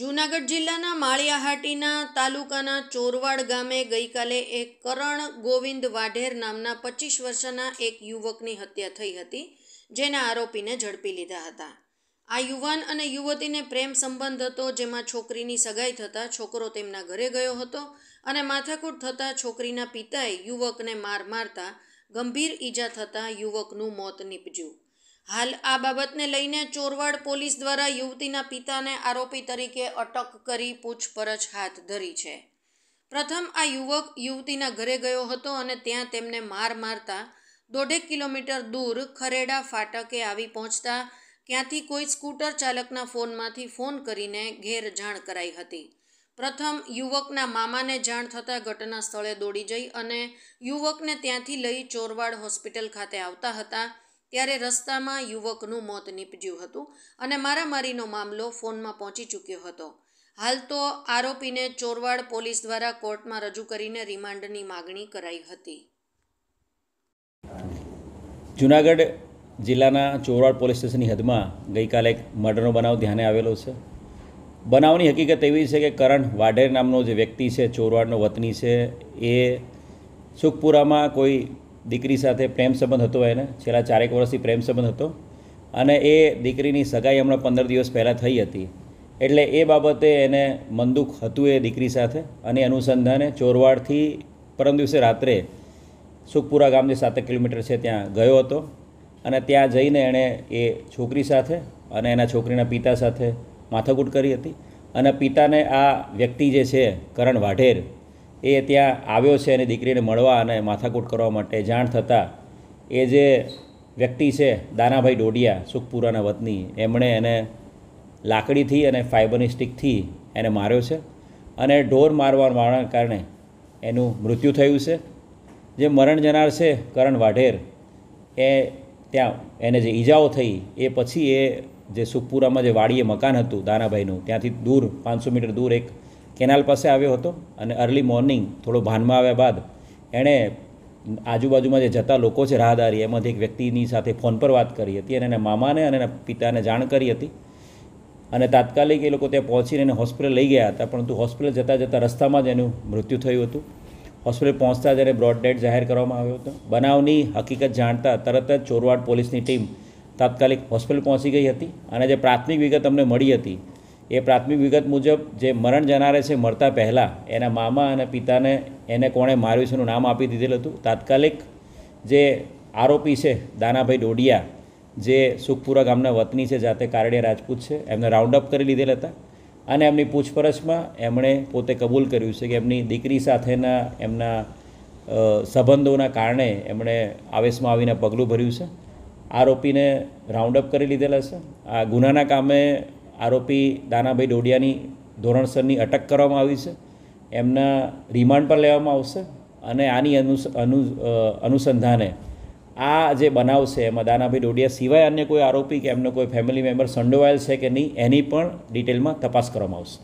જૂનાગઢ જિલ્લાના માળિયાહાટીના તાલુકાના ચોરવાડ ગામે ગઈકાલે એક કરણ ગોવિંદ વાઢેર નામના પચીસ વર્ષના એક યુવકની હત્યા થઈ હતી જેના આરોપીને ઝડપી લીધા હતા આ યુવાન અને યુવતીને પ્રેમ સંબંધ હતો જેમાં છોકરીની સગાઈ થતાં છોકરો તેમના ઘરે ગયો હતો અને માથાકૂટ થતાં છોકરીના પિતાએ યુવકને માર મારતા ગંભીર ઈજા થતાં યુવકનું મોત નીપજ્યું હાલ આ બાબતને લઈને ચોરવાડ પોલીસ દ્વારા યુવતીના પિતાને આરોપી તરીકે અટક કરી પૂછપરછ હાથ ધરી છે પ્રથમ આ યુવક યુવતીના ઘરે ગયો હતો અને ત્યાં તેમને માર મારતા દોઢેક કિલોમીટર દૂર ખરેડા ફાટકે આવી પહોંચતા ક્યાંથી કોઈ સ્કૂટર ચાલકના ફોનમાંથી ફોન કરીને ઘેર જાણ કરાઈ હતી પ્રથમ યુવકના મામાને જાણ થતાં ઘટના સ્થળે દોડી જઈ અને યુવકને ત્યાંથી લઈ ચોરવાડ હોસ્પિટલ ખાતે આવતા હતા ત્યારે રસ્તામાં યુવકનું મોત નીપજ્યું હતું અને મારામારીનો મામલો ફોનમાં પહોંચી ચૂક્યો હતો હાલ તો આરોપીને ચોરવાડ પોલીસ દ્વારા કોર્ટમાં રજૂ કરીને રિમાન્ડની માગણી કરાઈ હતી જુનાગઢ જિલ્લાના ચોરવાડ પોલીસ સ્ટેશનની હદમાં ગઈકાલે એક મર્ડરનો બનાવ ધ્યાને આવેલો છે બનાવની હકીકત એવી છે કે કરણ વાઢેર નામનો જે વ્યક્તિ છે ચોરવાડનો વતની છે એ સુખપુરામાં કોઈ દીકરી સાથે પ્રેમ સંબંધ હતો એને છેલ્લા ચારેક વર્ષથી પ્રેમ સંબંધ હતો અને એ દીકરીની સગાઈ હમણાં પંદર દિવસ પહેલાં થઈ હતી એટલે એ બાબતે એને મનદુખ હતું એ દીકરી સાથે અને અનુસંધાને ચોરવાડથી પરમ દિવસે રાત્રે સુખપુરા ગામ જે સાતેક કિલોમીટર છે ત્યાં ગયો હતો અને ત્યાં જઈને એણે એ છોકરી સાથે અને એના છોકરીના પિતા સાથે માથાકૂટ કરી હતી અને પિતાને આ વ્યક્તિ જે છે કરણ વાઢેર એ ત્યાં આવ્યો છે અને દીકરીને મળવા અને માથાકૂટ કરવા માટે જાણ થતાં એ જે વ્યક્તિ છે દાનાભાઈ ડોડિયા સુખપુરાના વતની એમણે એને લાકડીથી અને ફાઇબરની સ્ટિકથી એને માર્યો છે અને ઢોર મારવાના કારણે એનું મૃત્યુ થયું છે જે મરણ જનાર છે કરણ વાઢેર એ ત્યાં એને જે ઈજાઓ થઈ એ પછી એ જે સુખપુરામાં જે વાડીએ મકાન હતું દાનાભાઈનું ત્યાંથી દૂર પાંચસો મીટર દૂર એક કેનાલ પાસે આવ્યો હતો અને અર્લી મોર્નિંગ થોડો ભાનમાં આવ્યા બાદ એણે આજુબાજુમાં જે જતા લોકો છે રાહદારી એમાંથી એક વ્યક્તિની સાથે ફોન પર વાત કરી હતી અને એના મામાને અને એના પિતાને જાણ કરી હતી અને તાત્કાલિક એ લોકો ત્યાં પહોંચીને એને હોસ્પિટલ લઈ ગયા હતા પરંતુ હોસ્પિટલ જતાં જતાં રસ્તામાં જ એનું મૃત્યુ થયું હતું હોસ્પિટલ પહોંચતા જ એને બ્રોડ ડેડ જાહેર કરવામાં આવ્યો હતો બનાવની હકીકત જાણતા તરત જ ચોરવાડ પોલીસની ટીમ તાત્કાલિક હોસ્પિટલ પહોંચી ગઈ હતી અને જે પ્રાથમિક વિગત અમને મળી હતી એ પ્રાથમિક વિગત મુજબ જે મરણ જનારે છે મરતા પહેલાં એના મામા અને પિતાને એને કોણે માર્યું છે એનું નામ આપી દીધેલું હતું તાત્કાલિક જે આરોપી છે દાનાભાઈ ડોડિયા જે સુખપુરા ગામના વતની છે જાતે કારડિયા રાજપૂત છે એમને રાઉન્ડઅપ કરી લીધેલ હતા અને એમની પૂછપરછમાં એમણે પોતે કબૂલ કર્યું છે કે એમની દીકરી સાથેના એમના સંબંધોના કારણે એમણે આવેશમાં આવીને પગલું ભર્યું છે આરોપીને રાઉન્ડઅપ કરી લીધેલા છે આ ગુનાના કામે આરોપી દાનાભાઈ ડોડિયાની ધોરણસરની અટક કરવામાં આવી છે એમના રિમાન્ડ પર લેવામાં આવશે અને આની અનુ અનુસંધાને આ જે બનાવ છે એમાં દાનાભાઈ ડોડિયા સિવાય અન્ય કોઈ આરોપી કે એમનો કોઈ ફેમિલી મેમ્બર સંડોવાયેલ છે કે નહીં એની પણ ડિટેલમાં તપાસ કરવામાં આવશે